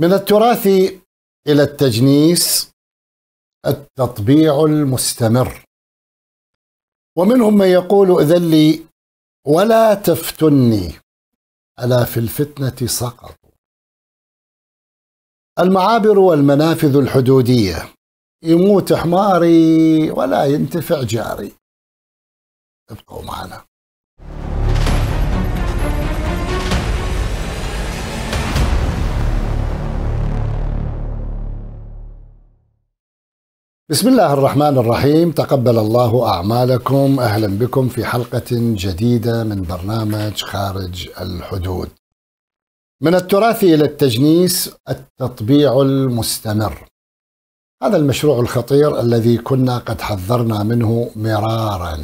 من التراث إلى التجنيس التطبيع المستمر ومنهم من يقول ائذن لي ولا تفتني ألا في الفتنة سقطوا المعابر والمنافذ الحدودية يموت حماري ولا ينتفع جاري ابقوا معنا بسم الله الرحمن الرحيم تقبل الله اعمالكم اهلا بكم في حلقه جديده من برنامج خارج الحدود. من التراث الى التجنيس التطبيع المستمر. هذا المشروع الخطير الذي كنا قد حذرنا منه مرارا.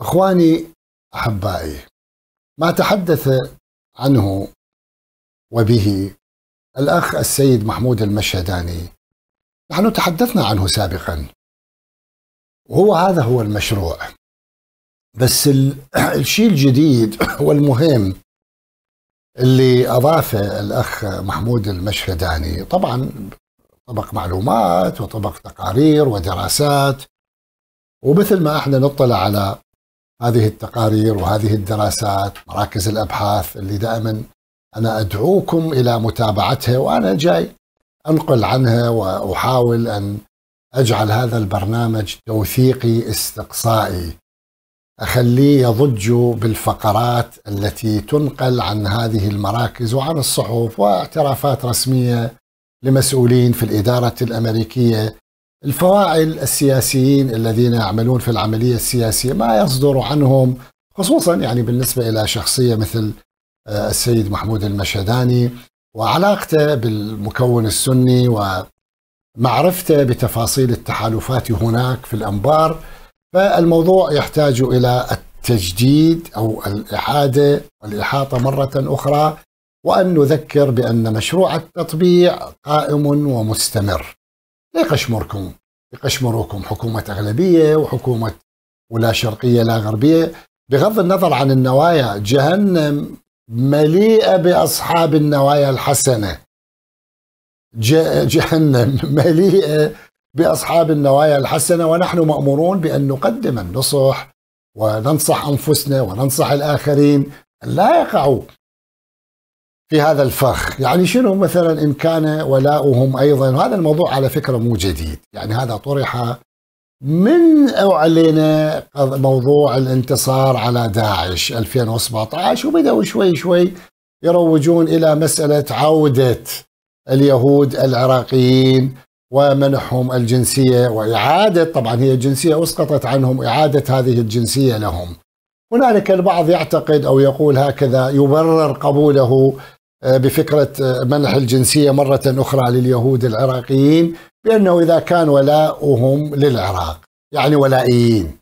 اخواني احبائي ما تحدث عنه وبه الاخ السيد محمود المشهداني نحن تحدثنا عنه سابقا وهو هذا هو المشروع بس الشيء الجديد والمهم اللي اضافه الاخ محمود المشهداني طبعا طبق معلومات وطبق تقارير ودراسات ومثل ما احنا نطلع على هذه التقارير وهذه الدراسات مراكز الابحاث اللي دائما انا ادعوكم الى متابعتها وانا جاي انقل عنها واحاول ان اجعل هذا البرنامج توثيقي استقصائي اخليه يضج بالفقرات التي تنقل عن هذه المراكز وعن الصحف واعترافات رسميه لمسؤولين في الاداره الامريكيه الفواعل السياسيين الذين يعملون في العمليه السياسيه ما يصدر عنهم خصوصا يعني بالنسبه الى شخصيه مثل آه، السيد محمود المشهداني وعلاقته بالمكون السني ومعرفته بتفاصيل التحالفات هناك في الأنبار فالموضوع يحتاج إلى التجديد أو الإعادة والإحاطة مرة أخرى وأن نذكر بأن مشروع التطبيع قائم ومستمر ليقشمركم يقشمركم حكومة أغلبية وحكومة ولا شرقية لا غربية بغض النظر عن النوايا جهنم مليئة بأصحاب النوايا الحسنة جهنم مليئة بأصحاب النوايا الحسنة ونحن مأمورون بأن نقدم النصح وننصح أنفسنا وننصح الآخرين لا يقعوا في هذا الفخ يعني شنو مثلا ان كان ولاؤهم أيضا وهذا الموضوع على فكرة مو جديد يعني هذا طرح من علينا موضوع الانتصار على داعش 2017 وبدأوا شوي شوي يروجون إلى مسألة عودة اليهود العراقيين ومنحهم الجنسية وإعادة طبعا هي الجنسية أسقطت عنهم إعادة هذه الجنسية لهم هنالك البعض يعتقد أو يقول هكذا يبرر قبوله آه، بفكرة آه، منح الجنسية مرة أخرى لليهود العراقيين بأنه إذا كان ولاؤهم للعراق يعني ولائيين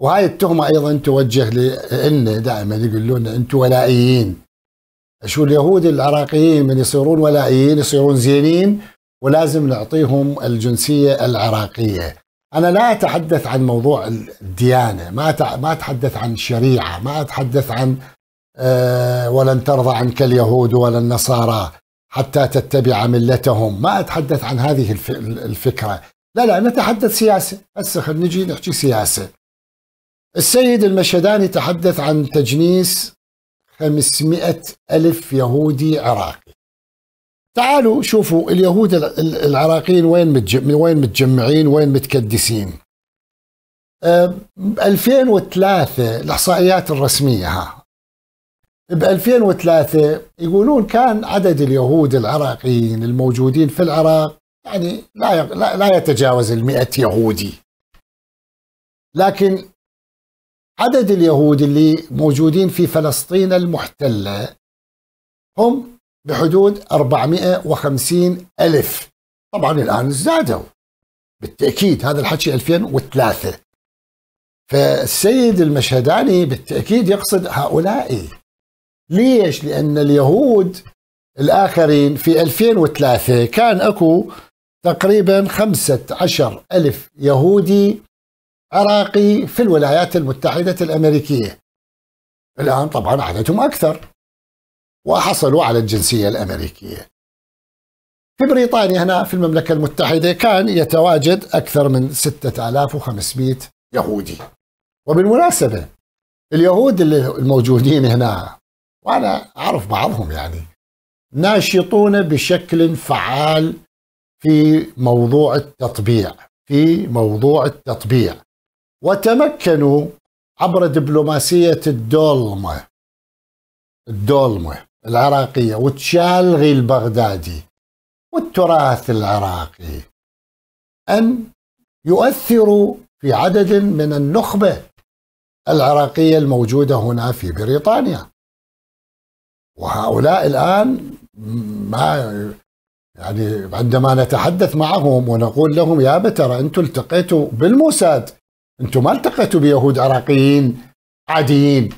وهاي التهمة أيضا توجه لنا دائما يقولون أنتم ولائيين شو اليهود العراقيين من يصيرون ولائيين يصيرون زينين ولازم نعطيهم الجنسية العراقية أنا لا أتحدث عن موضوع الديانة ما ما أتحدث عن شريعة ما أتحدث عن آه، ولن ترضى عنك اليهود ولا النصارى حتى تتبع ملتهم ما أتحدث عن هذه الفكرة لا لا نتحدث سياسة هسه خلينا نجي نحكي سياسة السيد المشهداني تحدث عن تجنيس 500 ألف يهودي عراقي تعالوا شوفوا اليهود العراقيين وين وين متجمعين وين متكدسين 2003 الاحصائيات الرسميه ها ب 2003 يقولون كان عدد اليهود العراقيين الموجودين في العراق يعني لا لا يتجاوز ال 100 يهودي لكن عدد اليهود اللي موجودين في فلسطين المحتلة هم بحدود 450 ألف طبعا الآن ازدادوا بالتأكيد هذا الحكي 2003 فالسيد المشهداني بالتأكيد يقصد هؤلاء ليش؟ لأن اليهود الآخرين في 2003 كان أكو تقريبا عشر ألف يهودي عراقي في الولايات المتحدة الأمريكية الآن طبعا عددهم أكثر وحصلوا على الجنسية الأمريكية في بريطانيا هنا في المملكة المتحدة كان يتواجد أكثر من 6500 يهودي وبالمناسبة اليهود اللي الموجودين هنا وأنا أعرف بعضهم يعني ناشطون بشكل فعال في موضوع التطبيع في موضوع التطبيع وتمكنوا عبر دبلوماسية الدولمة الدولمة العراقية وتشالغي البغدادي والتراث العراقي أن يؤثروا في عدد من النخبة العراقية الموجودة هنا في بريطانيا وهؤلاء الآن ما يعني عندما نتحدث معهم ونقول لهم يا بترى أنتم التقيتوا بالموساد أنتم ما التقيتوا بيهود عراقيين عاديين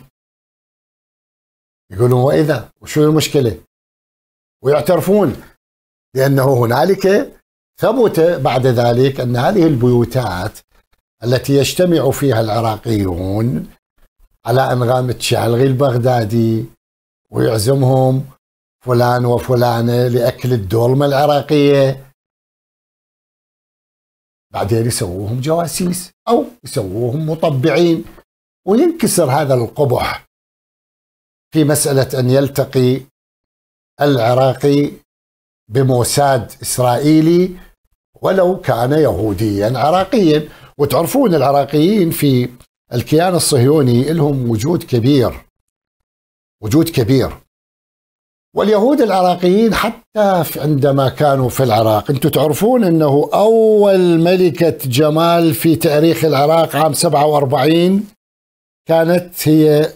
يقولون وإذا وشو المشكلة ويعترفون لأنه هنالك ثبت بعد ذلك أن هذه البيوتات التي يجتمع فيها العراقيون على أنغام الشعلغي البغدادي ويعزمهم فلان وفلانة لأكل الدولمة العراقية بعدين يسووهم جواسيس أو يسووهم مطبعين وينكسر هذا القبح في مسألة أن يلتقي العراقي بموساد إسرائيلي ولو كان يهوديا عراقيا وتعرفون العراقيين في الكيان الصهيوني لهم وجود كبير وجود كبير واليهود العراقيين حتى عندما كانوا في العراق انتم تعرفون انه اول ملكة جمال في تاريخ العراق عام 47 كانت هي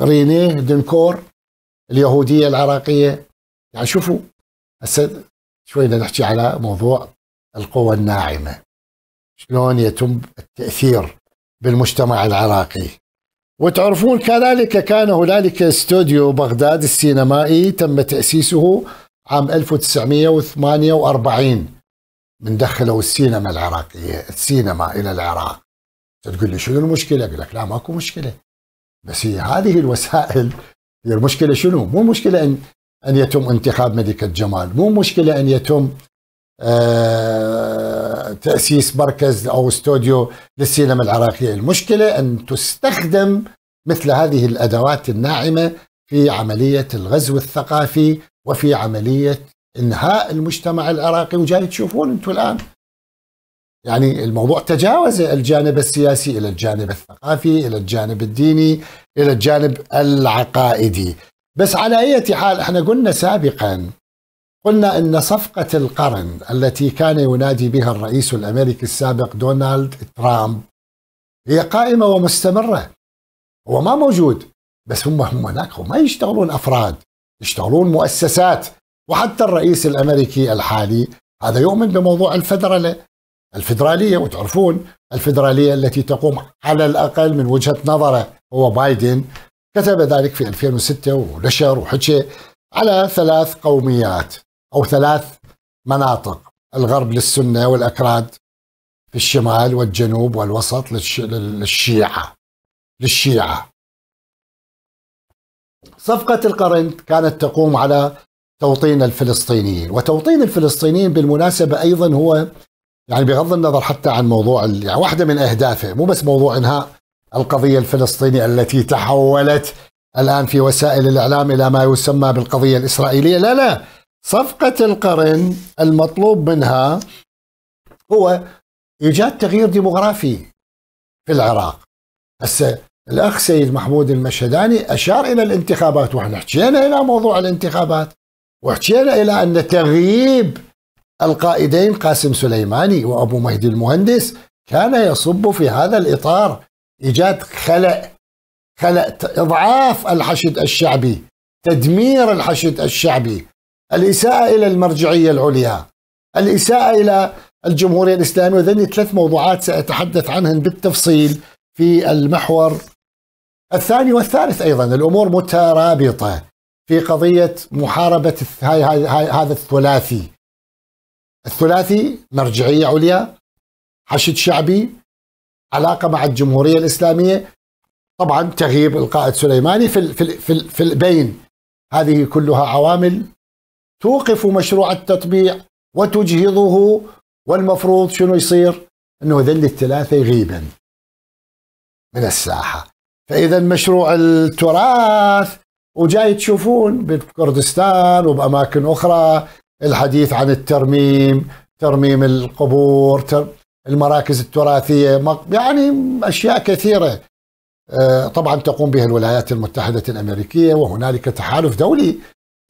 رينيه دنكور اليهودية العراقية يعني شوفوا هسه شوي نحكي على موضوع القوى الناعمة شلون يتم التأثير بالمجتمع العراقي وتعرفون كذلك كان هنالك استوديو بغداد السينمائي تم تأسيسه عام 1948 من دخلوا السينما العراقية السينما إلى العراق تقول لي شنو المشكلة؟ أقول لك لا ماكو مشكلة بس هي هذه الوسائل هي المشكلة شنو؟ مو مشكلة أن أن يتم انتخاب ملكة جمال مو مشكلة أن يتم آه، تأسيس مركز أو استوديو للسينما العراقية المشكلة أن تستخدم مثل هذه الأدوات الناعمة في عملية الغزو الثقافي وفي عملية إنهاء المجتمع العراقي وجاي تشوفون أنتم الآن يعني الموضوع تجاوز الجانب السياسي إلى الجانب الثقافي إلى الجانب الديني إلى الجانب العقائدي بس على أي حال احنا قلنا سابقا قلنا أن صفقة القرن التي كان ينادي بها الرئيس الأمريكي السابق دونالد ترامب هي قائمة ومستمرة هو ما موجود بس هم هم هناك هم ما يشتغلون أفراد يشتغلون مؤسسات وحتى الرئيس الأمريكي الحالي هذا يؤمن بموضوع الفدرالة الفدرالية وتعرفون الفدرالية التي تقوم على الأقل من وجهة نظره هو بايدن كتب ذلك في 2006 ونشر وحكي على ثلاث قوميات أو ثلاث مناطق الغرب للسنة والأكراد في الشمال والجنوب والوسط للشيعة للشيعة صفقة القرن كانت تقوم على توطين الفلسطينيين وتوطين الفلسطينيين بالمناسبة أيضا هو يعني بغض النظر حتى عن موضوع يعني واحدة من أهدافه مو بس موضوع إنهاء القضية الفلسطينية التي تحولت الآن في وسائل الإعلام إلى ما يسمى بالقضية الإسرائيلية لا لا صفقة القرن المطلوب منها هو إيجاد تغيير ديموغرافي في العراق هسه الأخ سيد محمود المشهداني أشار إلى الانتخابات وإحنا حكينا إلى موضوع الانتخابات وحكينا إلى أن تغييب القائدين قاسم سليماني وأبو مهدي المهندس كان يصب في هذا الإطار إيجاد خلأ خلأ إضعاف الحشد الشعبي تدمير الحشد الشعبي الإساءة إلى المرجعية العليا الإساءة إلى الجمهورية الإسلامية وذني ثلاث موضوعات سأتحدث عنهن بالتفصيل في المحور الثاني والثالث أيضا الأمور مترابطة في قضية محاربة هذا الثلاثي الثلاثي مرجعية عليا حشد شعبي علاقة مع الجمهورية الإسلامية طبعا تغييب القائد سليماني في, في, في, في البين هذه كلها عوامل توقف مشروع التطبيع وتجهضه والمفروض شنو يصير؟ انه ذل الثلاثه يغيبا من الساحه فاذا مشروع التراث وجاي تشوفون بكردستان وباماكن اخرى الحديث عن الترميم ترميم القبور المراكز التراثيه يعني اشياء كثيره آه، طبعا تقوم بها الولايات المتحده الامريكيه وهنالك تحالف دولي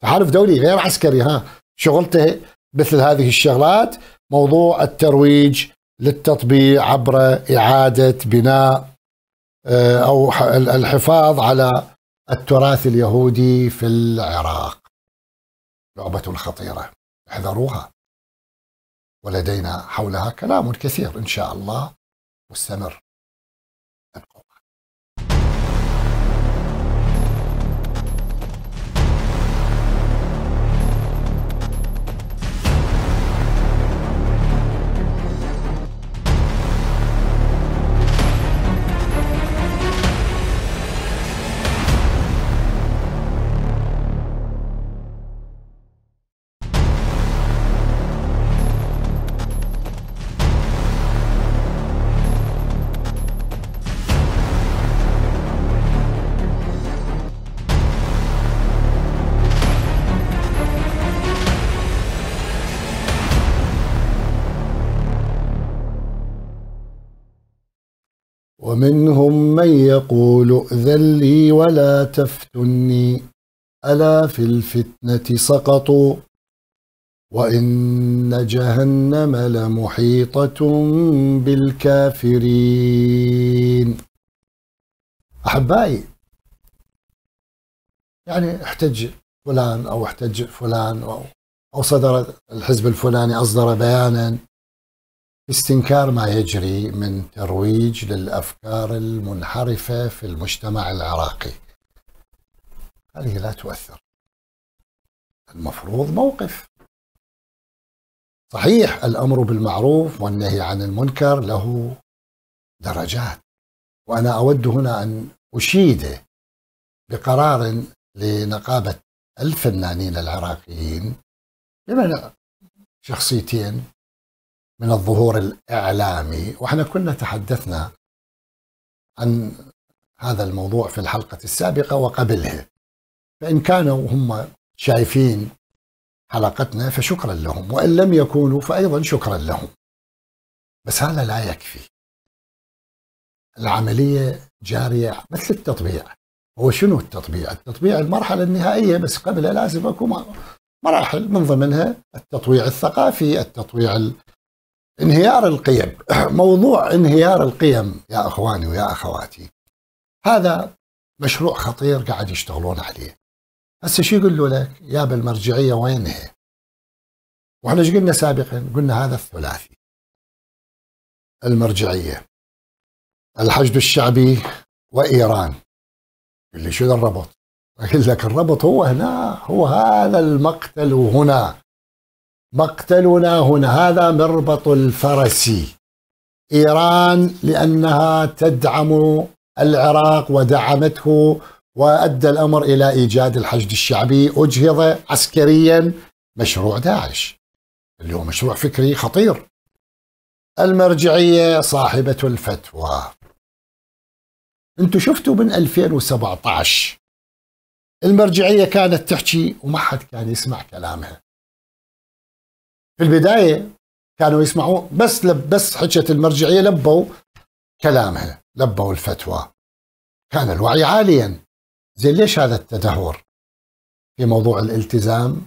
تحالف دولي غير عسكري ها شغلته مثل هذه الشغلات موضوع الترويج للتطبيع عبر إعادة بناء آه، أو الحفاظ على التراث اليهودي في العراق لعبة خطيرة احذروها ولدينا حولها كلام كثير إن شاء الله مستمر ومنهم من يقول ائذن لي ولا تفتني ألا في الفتنة سقطوا وإن جهنم لمحيطة بالكافرين أحبائي يعني احتج فلان أو احتج فلان أو, أو صدر الحزب الفلاني أصدر بيانا استنكار ما يجري من ترويج للافكار المنحرفه في المجتمع العراقي. هذه لا تؤثر. المفروض موقف. صحيح الامر بالمعروف والنهي عن المنكر له درجات. وانا اود هنا ان اشيد بقرار لنقابه الفنانين العراقيين لمنع شخصيتين من الظهور الإعلامي وإحنا كنا تحدثنا عن هذا الموضوع في الحلقة السابقة وقبلها فإن كانوا هم شايفين حلقتنا فشكرا لهم وإن لم يكونوا فأيضا شكرا لهم بس هذا لا يكفي العملية جارية مثل التطبيع هو شنو التطبيع؟ التطبيع المرحلة النهائية بس قبلها لازم اكو مراحل من ضمنها التطويع الثقافي، التطويع انهيار القيم موضوع انهيار القيم يا اخواني ويا اخواتي هذا مشروع خطير قاعد يشتغلون عليه هسه شو يقولوا لك يا بالمرجعيه وين هي واحنا ايش قلنا سابقا قلنا هذا الثلاثي المرجعيه الحشد الشعبي وايران اللي شو الربط اقول لك الربط هو هنا هو هذا المقتل وهنا مقتلنا هنا هذا مربط الفرس إيران لأنها تدعم العراق ودعمته وأدى الأمر إلى إيجاد الحشد الشعبي أجهض عسكريا مشروع داعش اللي هو مشروع فكري خطير المرجعية صاحبة الفتوى انتم شفتوا من 2017 المرجعية كانت تحكي وما حد كان يسمع كلامها في البدايه كانوا يسمعوا بس لب بس حكت المرجعيه لبوا كلامها لبوا الفتوى كان الوعي عاليا زين ليش هذا التدهور في موضوع الالتزام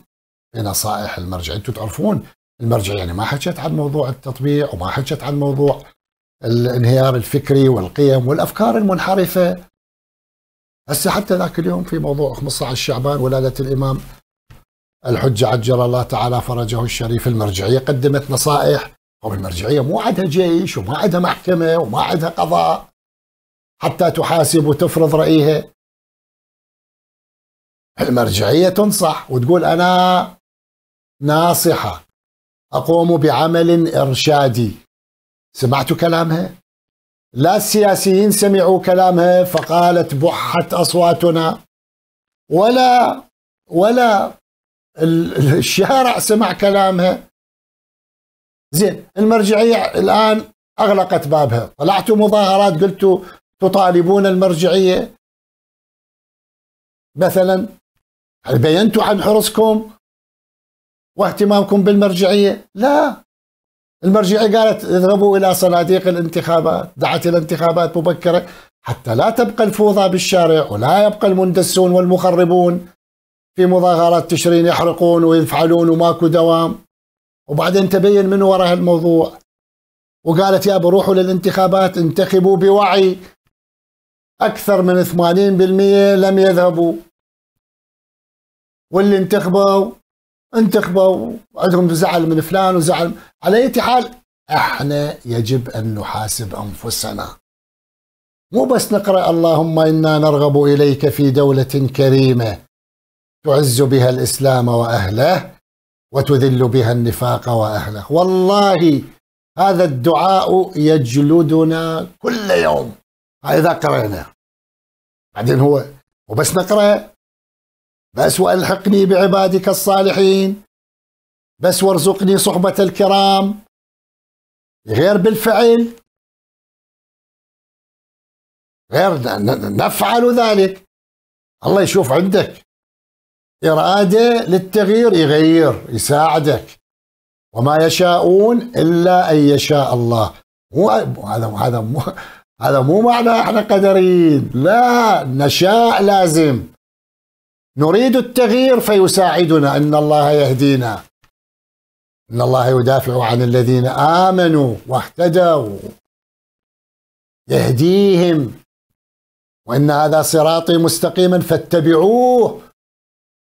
بنصائح المرجع انتم تعرفون المرجع يعني ما حكت عن موضوع التطبيع وما حكت عن موضوع الانهيار الفكري والقيم والافكار المنحرفه هسه حتى ذاك اليوم في موضوع 15 شعبان ولاده الامام الحجة عجل الله تعالى فرجه الشريف المرجعية قدمت نصائح هم المرجعية مو عندها جيش وما عندها محكمة وما عندها قضاء حتى تحاسب وتفرض رأيها المرجعية تنصح وتقول أنا ناصحة أقوم بعمل إرشادي سمعتوا كلامها؟ لا السياسيين سمعوا كلامها فقالت بحت أصواتنا ولا ولا الشارع سمع كلامها زين المرجعية الآن أغلقت بابها طلعتوا مظاهرات قلتوا تطالبون المرجعية مثلا هل بينتوا عن حرصكم واهتمامكم بالمرجعية لا المرجعية قالت اذهبوا إلى صناديق الانتخابات دعت إلى انتخابات مبكرة حتى لا تبقى الفوضى بالشارع ولا يبقى المندسون والمخربون في مظاهرات تشرين يحرقون ويفعلون وماكو دوام وبعدين تبين من وراء الموضوع وقالت يا بروحوا للانتخابات انتخبوا بوعي أكثر من 80% لم يذهبوا واللي انتخبوا انتخبوا عندهم زعل من فلان وزعل على أي حال احنا يجب أن نحاسب أنفسنا مو بس نقرأ اللهم إنا نرغب إليك في دولة كريمة تعز بها الإسلام وأهله وتذل بها النفاق وأهله والله هذا الدعاء يجلدنا كل يوم هذا قرأنا بعدين هو وبس نقرأ بس وألحقني بعبادك الصالحين بس وارزقني صحبة الكرام غير بالفعل غير نفعل ذلك الله يشوف عندك إرادة للتغيير يغير يساعدك وما يشاءون إلا أن يشاء الله مو هذا هذا مو هذا مو معنى احنا قدريين لا نشاء لازم نريد التغيير فيساعدنا ان الله يهدينا ان الله يدافع عن الذين امنوا واهتدوا يهديهم وان هذا صراطي مستقيما فاتبعوه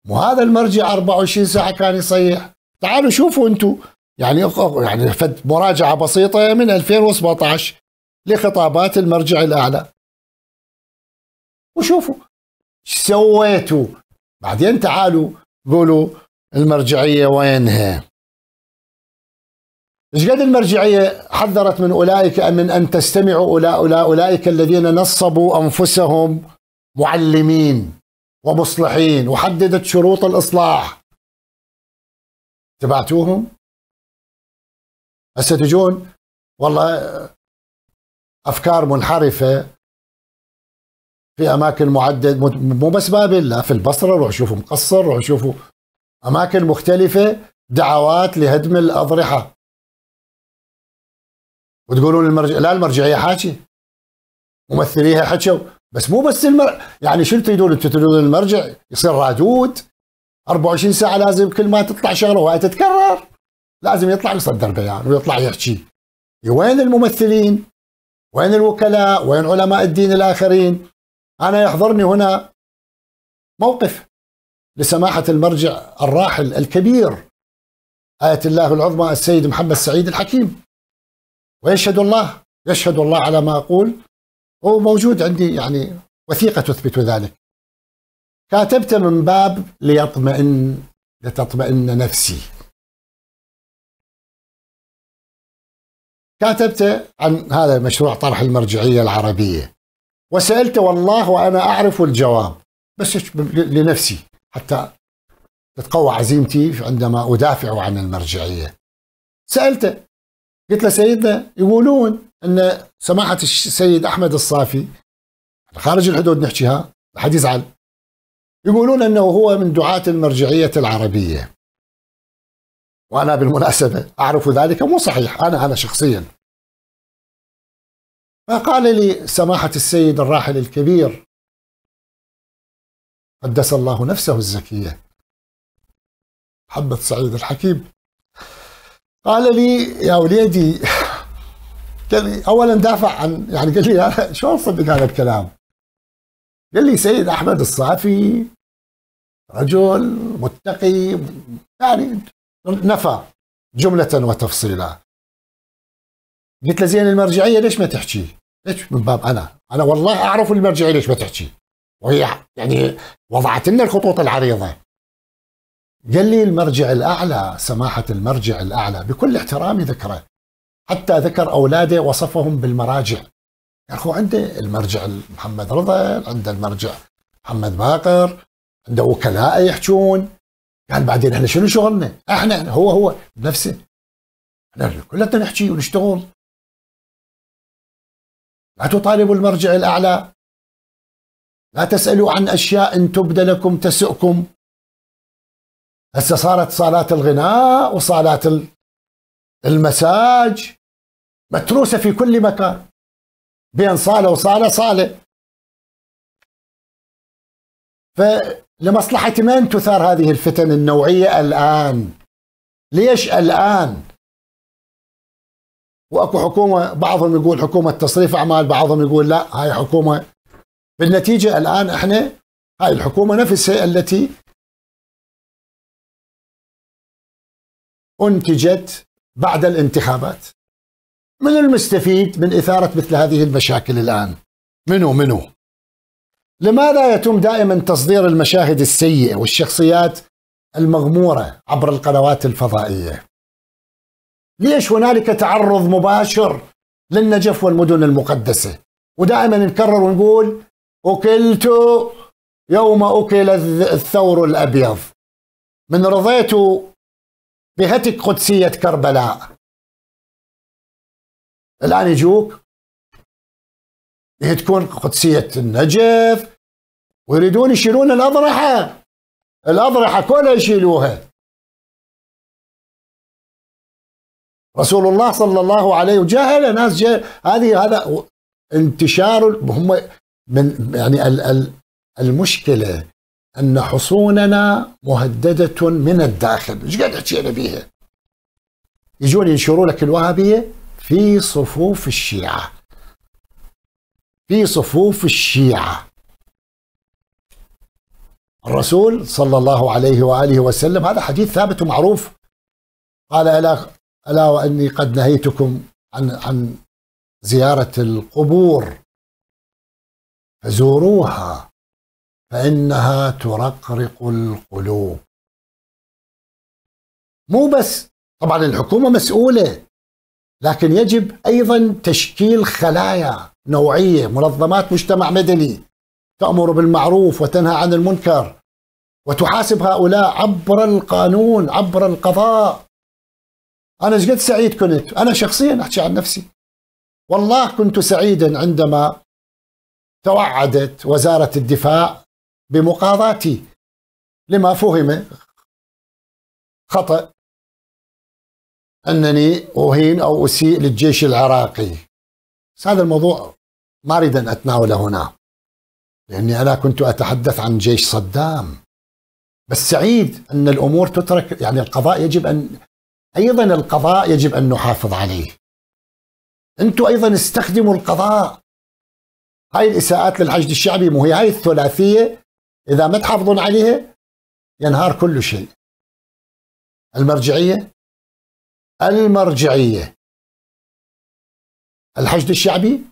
وهذا المرجع 24 ساعه كان يصيح تعالوا شوفوا انتم يعني يعني فد مراجعه بسيطه من 2017 لخطابات المرجع الاعلى وشوفوا سويتوا بعدين تعالوا قولوا المرجعيه وينها ايش قد المرجعيه حذرت من اولئك من ان تستمعوا اولئك الذين نصبوا انفسهم معلمين ومصلحين وحددت شروط الإصلاح تبعتوهم هسه تجون والله أفكار منحرفة في أماكن معدد مو بس بابل لا في البصرة روحوا شوفوا مقصر روحوا شوفوا أماكن مختلفة دعوات لهدم الأضرحة وتقولون المرج... لا المرجعية حاكي ممثليها حكوا بس مو بس المر... يعني شو تريدون انتم تريدون المرجع يصير رادود 24 ساعه لازم كل ما تطلع شغله وهي تتكرر لازم يطلع يصدر بيان يعني ويطلع يحكي وين الممثلين؟ وين الوكلاء؟ وين علماء الدين الاخرين؟ انا يحضرني هنا موقف لسماحه المرجع الراحل الكبير آية الله العظمى السيد محمد سعيد الحكيم ويشهد الله يشهد الله على ما أقول وموجود عندي يعني وثيقة تثبت ذلك كاتبت من باب ليطمئن لتطمئن نفسي كاتبت عن هذا مشروع طرح المرجعية العربية وسألته والله وأنا أعرف الجواب بس لنفسي حتى تتقوى عزيمتي عندما أدافع عن المرجعية سألته قلت له سيدنا يقولون ان سماحه السيد احمد الصافي خارج الحدود نحكيها حد يزعل يقولون انه هو من دعاة المرجعيه العربيه وانا بالمناسبه اعرف ذلك مو صحيح انا انا شخصيا فقال لي سماحه السيد الراحل الكبير قدس الله نفسه الزكيه محمد سعيد الحكيم قال لي يا وليدي قال لي اولا دافع عن يعني قال لي شو صدق هذا الكلام؟ قال لي سيد احمد الصافي رجل متقي يعني نفى جملة وتفصيلا قلت له زين المرجعية ليش ما تحكي؟ ليش من باب انا؟ انا والله اعرف المرجعية ليش ما تحكي؟ وهي يعني وضعت لنا الخطوط العريضة قال لي المرجع الاعلى سماحة المرجع الاعلى بكل احترامي ذكره حتى ذكر أولاده وصفهم بالمراجع يا أخو عنده المرجع محمد رضا عنده المرجع محمد باقر عنده وكلاء يحجون قال بعدين احنا شنو شغلنا؟ احنا هو هو بنفسه احنا كلنا نحكي ونشتغل لا تطالبوا المرجع الاعلى لا تسالوا عن اشياء ان تبدى لكم تسؤكم هسه صارت صالات الغناء وصالات المساج متروسة في كل مكان بين صالة وصالة صالة فلمصلحة من تثار هذه الفتن النوعية الآن ليش الآن واكو حكومة بعضهم يقول حكومة تصريف أعمال بعضهم يقول لا هاي حكومة بالنتيجة الآن احنا هاي الحكومة نفسها التي أنتجت بعد الانتخابات من المستفيد من إثارة مثل هذه المشاكل الآن منو منو لماذا يتم دائما تصدير المشاهد السيئة والشخصيات المغمورة عبر القنوات الفضائية ليش هنالك تعرض مباشر للنجف والمدن المقدسة ودائما نكرر ونقول أكلت يوم أكل الثور الأبيض من رضيت بهتك قدسية كربلاء الآن يجوك هي تكون قدسية النجف ويريدون يشيلون الأضرحة الأضرحة كلها يشيلوها رسول الله صلى الله عليه وجهل ناس جهل هذه هذا انتشار هم من يعني المشكلة أن حصوننا مهددة من الداخل إيش قاعد حكينا بيها يجون ينشروا لك الوهابية في صفوف الشيعة في صفوف الشيعة الرسول صلى الله عليه وآله وسلم هذا حديث ثابت ومعروف قال ألا, ألا وأني قد نهيتكم عن, عن زيارة القبور فزوروها فإنها ترقرق القلوب مو بس طبعا الحكومة مسؤولة لكن يجب أيضا تشكيل خلايا نوعية منظمات مجتمع مدني تأمر بالمعروف وتنهى عن المنكر وتحاسب هؤلاء عبر القانون عبر القضاء أنا قد سعيد كنت أنا شخصيا أحكي عن نفسي والله كنت سعيدا عندما توعدت وزارة الدفاع بمقاضاتي لما فهم خطأ أنني أهين أو أسيء للجيش العراقي هذا الموضوع ما أريد أن أتناوله هنا لأني أنا كنت أتحدث عن جيش صدام بس سعيد أن الأمور تترك يعني القضاء يجب أن أيضا القضاء يجب أن نحافظ عليه أنتم أيضا استخدموا القضاء هاي الإساءات للحشد الشعبي مو هي هاي الثلاثية إذا ما تحافظون عليها ينهار كل شيء المرجعية المرجعية الحشد الشعبي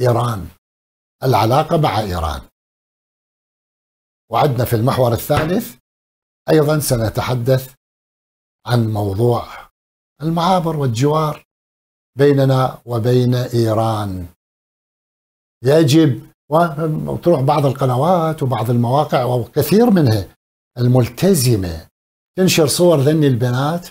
إيران العلاقة مع إيران وعدنا في المحور الثالث أيضا سنتحدث عن موضوع المعابر والجوار بيننا وبين إيران يجب وتروح بعض القنوات وبعض المواقع وكثير منها الملتزمة تنشر صور ذني البنات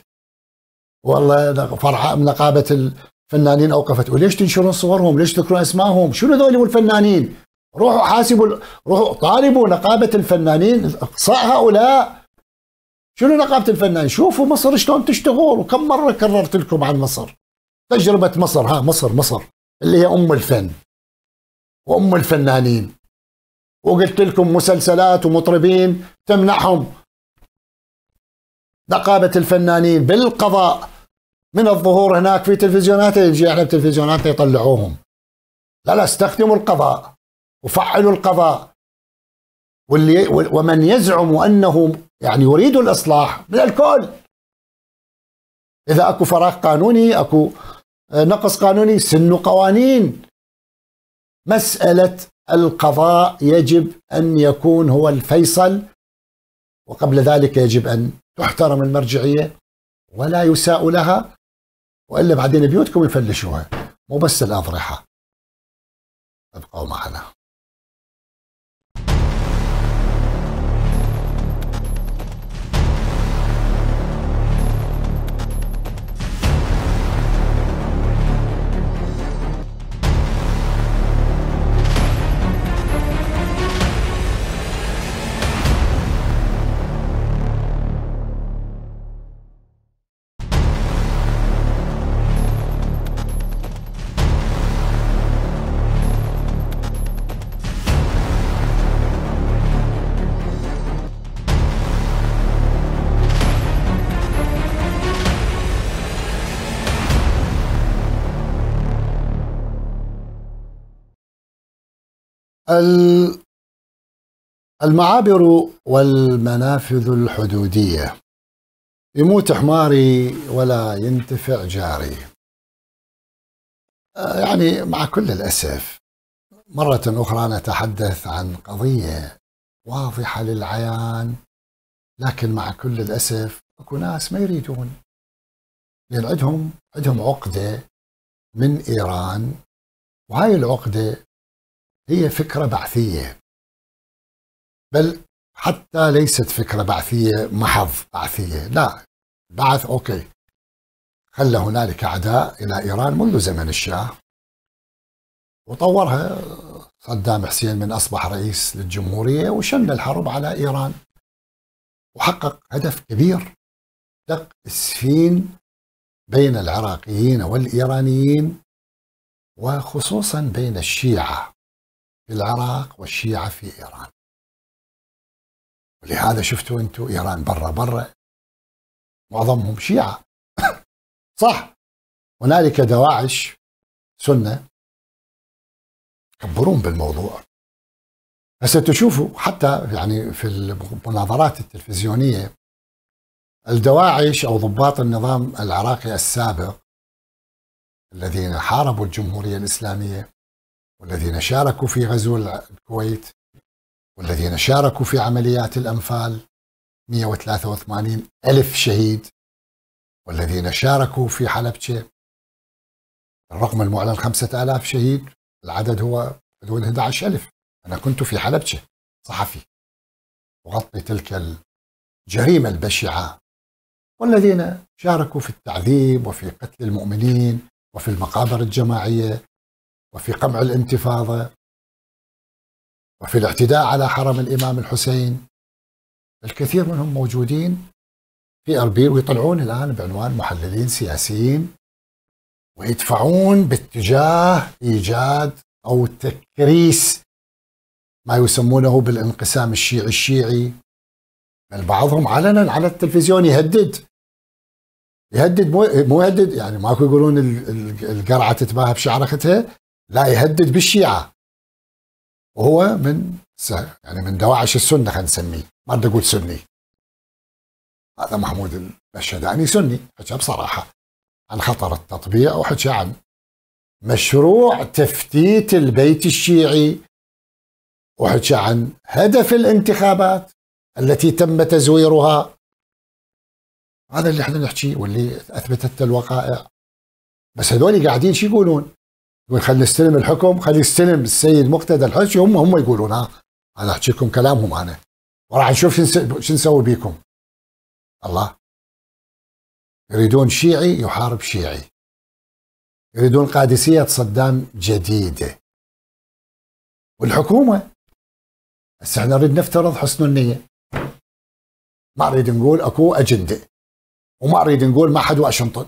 والله فرحاء من نقابة الفنانين أوقفت وليش تنشرون صورهم ليش تذكرون أسمائهم شنو ذولي الفنانين روحوا حاسبوا روحوا طالبوا نقابة الفنانين إقصاء هؤلاء شنو نقابة الفنانين شوفوا مصر شلون تشتغل وكم مرة كررت لكم عن مصر تجربة مصر ها مصر مصر اللي هي أم الفن وام الفنانين وقلت لكم مسلسلات ومطربين تمنحهم نقابة الفنانين بالقضاء من الظهور هناك في تلفزيوناتنا يجي احنا بتلفزيوناتنا يطلعوهم لا لا استخدموا القضاء وفعلوا القضاء واللي ومن يزعم انه يعني يريد الاصلاح من الكل اذا اكو فراغ قانوني اكو آه، نقص قانوني سنوا قوانين مسألة القضاء يجب أن يكون هو الفيصل وقبل ذلك يجب أن تحترم المرجعية ولا يساء لها وإلا بعدين بيوتكم يفلشوها مو بس الأضرحة ابقوا معنا المعابر والمنافذ الحدودية يموت حماري ولا ينتفع جاري آه، يعني مع كل الأسف مرة أخرى نتحدث عن قضية واضحة للعيان لكن مع كل الأسف أكو ناس ما يريدون لأن يعني عندهم عندهم عقدة من إيران وهاي العقدة هي فكرة بعثية بل حتى ليست فكرة بعثية محض بعثية لا بعث أوكي خلى هنالك أعداء إلى إيران منذ زمن الشاه وطورها صدام حسين من أصبح رئيس للجمهورية وشن الحرب على إيران وحقق هدف كبير دق السفين بين العراقيين والإيرانيين وخصوصا بين الشيعة في العراق والشيعة في إيران ولهذا شفتوا أنتوا إيران برا برا معظمهم شيعة صح هنالك دواعش سنة يكبرون بالموضوع هسه تشوفوا حتى يعني في المناظرات التلفزيونية الدواعش أو ضباط النظام العراقي السابق الذين حاربوا الجمهورية الإسلامية والذين شاركوا في غزو الكويت والذين شاركوا في عمليات الأنفال 183 ألف شهيد والذين شاركوا في حلبشة الرقم المعلن 5000 شهيد العدد هو حدود 11000 أنا كنت في حلبشة صحفي وغطي تلك الجريمة البشعة والذين شاركوا في التعذيب وفي قتل المؤمنين وفي المقابر الجماعية وفي قمع الانتفاضة وفي الاعتداء على حرم الإمام الحسين الكثير منهم موجودين في أربيل ويطلعون الآن بعنوان محللين سياسيين ويدفعون باتجاه إيجاد أو تكريس ما يسمونه بالانقسام الشيعي الشيعي بل بعضهم علنا على التلفزيون يهدد يهدد مو مو يهدد يعني ماكو يقولون القرعه تتباهى بشعر اختها لا يهدد بالشيعة وهو من يعني من دواعش السنة خلينا نسميه ما بدي أقول سني هذا محمود البشداني سني حكى بصراحة عن خطر التطبيع وحكى عن مشروع تفتيت البيت الشيعي وحكى عن هدف الانتخابات التي تم تزويرها هذا اللي احنا نحكي واللي اثبتته الوقائع بس هذول قاعدين شو يقولون؟ ونخلي يستلم الحكم خلي يستلم السيد مقتدى الحسي هم هم يقولون ها آه، انا احكي لكم كلامهم انا وراح نشوف شو نسوي بيكم الله يريدون شيعي يحارب شيعي يريدون قادسية صدام جديدة والحكومة هسه احنا نريد نفترض حسن النية ما اريد نقول اكو اجندة وما اريد نقول معهد واشنطن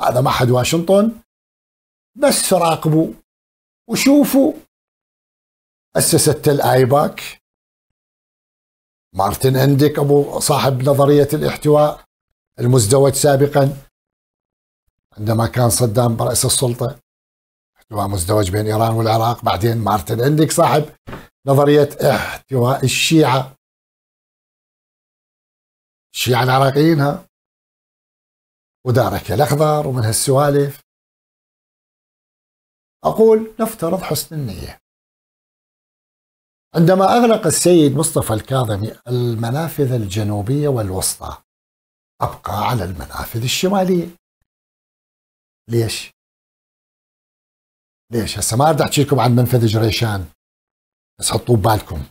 هذا معهد واشنطن بس راقبوا وشوفوا أسست الآيباك مارتن أنديك أبو صاحب نظرية الاحتواء المزدوج سابقا عندما كان صدام برأس السلطة احتواء مزدوج بين إيران والعراق بعدين مارتن أنديك صاحب نظرية احتواء الشيعة الشيعة العراقيين ها ودارك الأخضر ومن هالسوالف أقول نفترض حسن النية عندما أغلق السيد مصطفى الكاظمي المنافذ الجنوبية والوسطى أبقى على المنافذ الشمالية ليش؟ ليش؟ هسه ما أريد أحكي لكم عن منفذ جريشان بس حطوه ببالكم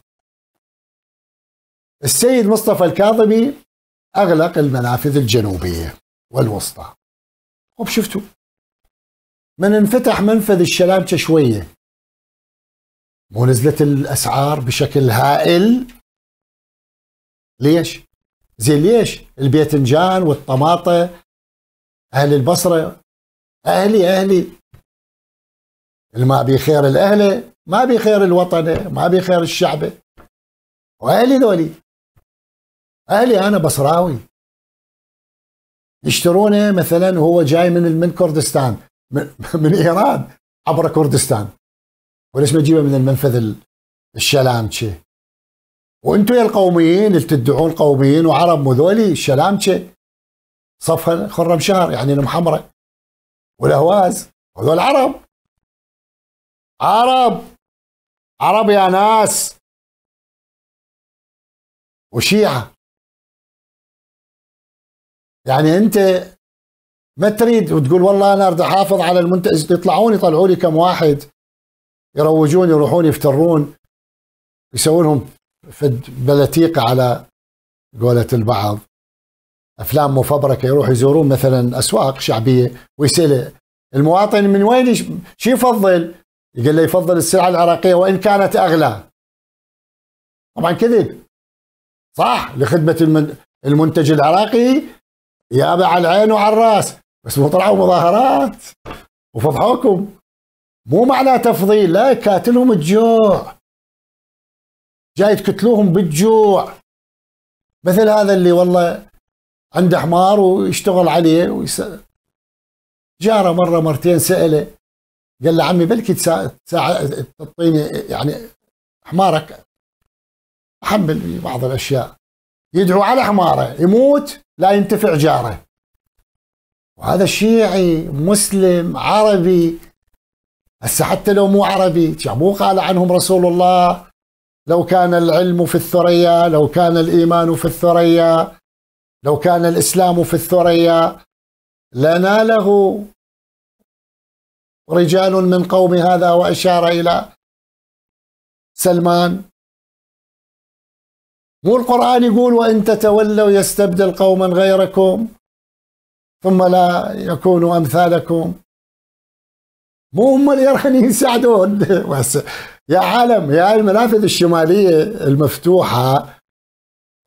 السيد مصطفى الكاظمي أغلق المنافذ الجنوبية والوسطى وبشفتوا من انفتح منفذ الشلامچة شوية ونزلت الأسعار بشكل هائل ليش؟ زين ليش؟ البيتنجان والطماطة أهل البصرة أهلي أهلي ما بخير الأهلة ما بخير الوطن ما بخير الشعب وأهلي ذولي أهلي أنا بصراوي يشترونه مثلا هو جاي من من كردستان من ايران عبر كردستان وليش ما تجيبها من المنفذ الشلامتشي وانتم يا القوميين اللي تدعون قوميين وعرب وذولي الشلامتشي صفها شهر يعني المحمره والاهواز هذول عرب عرب عرب يا ناس وشيعه يعني انت ما تريد وتقول والله انا اريد احافظ على المنتج يطلعون يطلعوا لي كم واحد يروجون يروحون يفترون يسوون لهم فد بلتيقة على قولة البعض افلام مفبركه يروح يزورون مثلا اسواق شعبيه ويسال المواطن من وين شو يفضل؟ يقول له يفضل السلعه العراقيه وان كانت اغلى. طبعا كذب صح لخدمه المنتج العراقي يا على العين وعلى الراس بس طلعوا مظاهرات وفضحوكم مو معناه تفضيل لا كاتلهم الجوع جاي تقتلوهم بالجوع مثل هذا اللي والله عنده حمار ويشتغل عليه ويس... جاره مره مرتين ساله قال له عمي بلكي تعطيني يعني حمارك احمل بعض الاشياء يدعو على حماره يموت لا ينتفع جاره وهذا شيعي مسلم عربي هسه حتى لو مو عربي مو قال عنهم رسول الله لو كان العلم في الثريا لو كان الإيمان في الثريا لو كان الإسلام في الثريا لناله رجال من قوم هذا وأشار إلى سلمان مو القرآن يقول وإن تتولوا يستبدل قوما غيركم ثم لا يكونوا أمثالكم مو هم اليرحن يساعدون يا عالم يا المنافذ الشمالية المفتوحة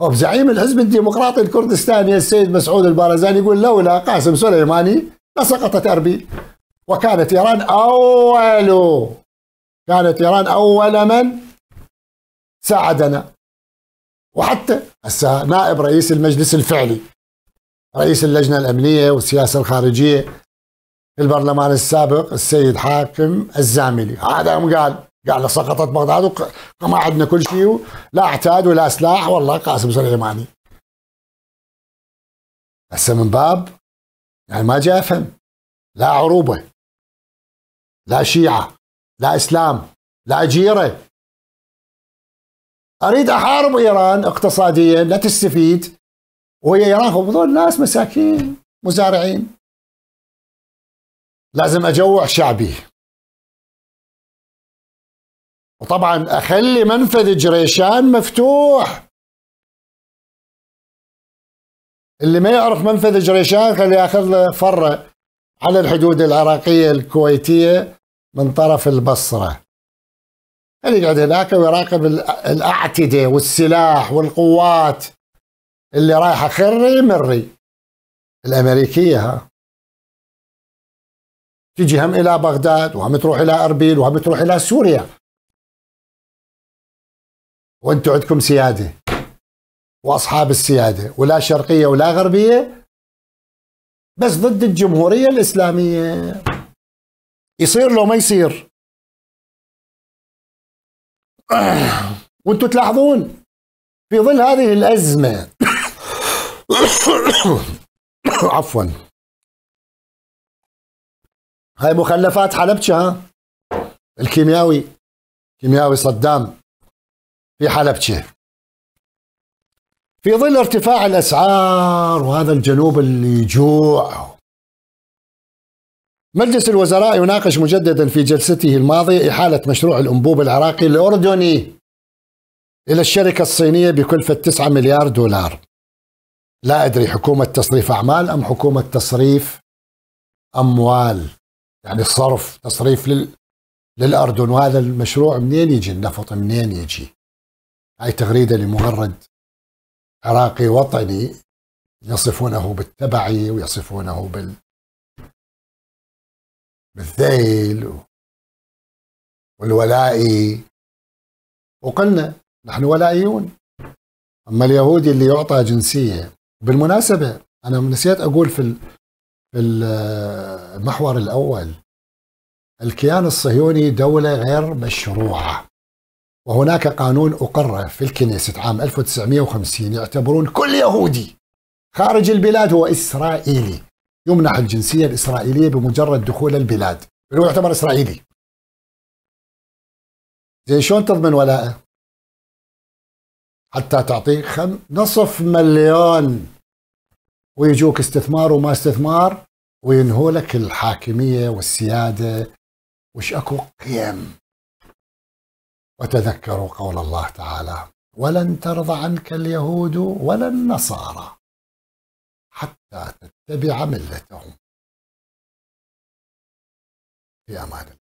أو زعيم الحزب الديمقراطي الكردستاني السيد مسعود البارزان يقول لولا قاسم سليماني لسقطت اربيل وكانت ايران اول كانت ايران اول من ساعدنا وحتى هسه نائب رئيس المجلس الفعلي رئيس اللجنة الأمنية والسياسة الخارجية في البرلمان السابق السيد حاكم الزاملي هذا قام قال قال سقطت بغداد وما عندنا كل شيء لا اعتاد ولا سلاح والله قاسم سليماني هسه من باب يعني ما جاء افهم لا عروبه لا شيعه لا اسلام لا جيره اريد احارب ايران اقتصاديا لا تستفيد وهي يراهم هذول ناس مساكين مزارعين لازم اجوع شعبي وطبعا اخلي منفذ جريشان مفتوح اللي ما يعرف منفذ جريشان خليه ياخذ له فره على الحدود العراقيه الكويتيه من طرف البصره اللي يقعد هناك ويراقب الاعتده والسلاح والقوات اللي رايحه خري مري الامريكيه ها تجي هم الى بغداد وهم تروح الى اربيل وهم تروح الى سوريا وانتم عندكم سياده واصحاب السياده ولا شرقيه ولا غربيه بس ضد الجمهوريه الاسلاميه يصير لو ما يصير وانتم تلاحظون في ظل هذه الازمه عفوا هاي مخلفات حلبشة ها الكيمياوي كيمياوي صدام في حلبشة في ظل ارتفاع الأسعار وهذا الجنوب اللي جوع مجلس الوزراء يناقش مجددا في جلسته الماضية إحالة مشروع الأنبوب العراقي الأردني إلى الشركة الصينية بكلفة 9 مليار دولار لا أدري حكومة تصريف أعمال أم حكومة تصريف أموال يعني صرف تصريف لل... للأردن وهذا المشروع منين يجي النفط منين يجي هاي تغريدة لمغرد عراقي وطني يصفونه بالتبعي ويصفونه بال بالذيل والولائي وقلنا نحن ولائيون أما اليهودي اللي يعطى جنسية بالمناسبة أنا نسيت أقول في في المحور الأول الكيان الصهيوني دولة غير مشروعة وهناك قانون أقر في الكنيسة عام 1950 يعتبرون كل يهودي خارج البلاد هو إسرائيلي يمنح الجنسية الإسرائيلية بمجرد دخول البلاد هو يعتبر إسرائيلي زي شلون تضمن ولاءه؟ حتى تعطيك خم... نصف مليون ويجوك استثمار وما استثمار وينهوا لك الحاكمية والسيادة وش أكو قيم وتذكروا قول الله تعالى ولن ترضى عنك اليهود ولا النصارى حتى تتبع ملتهم في أمان الله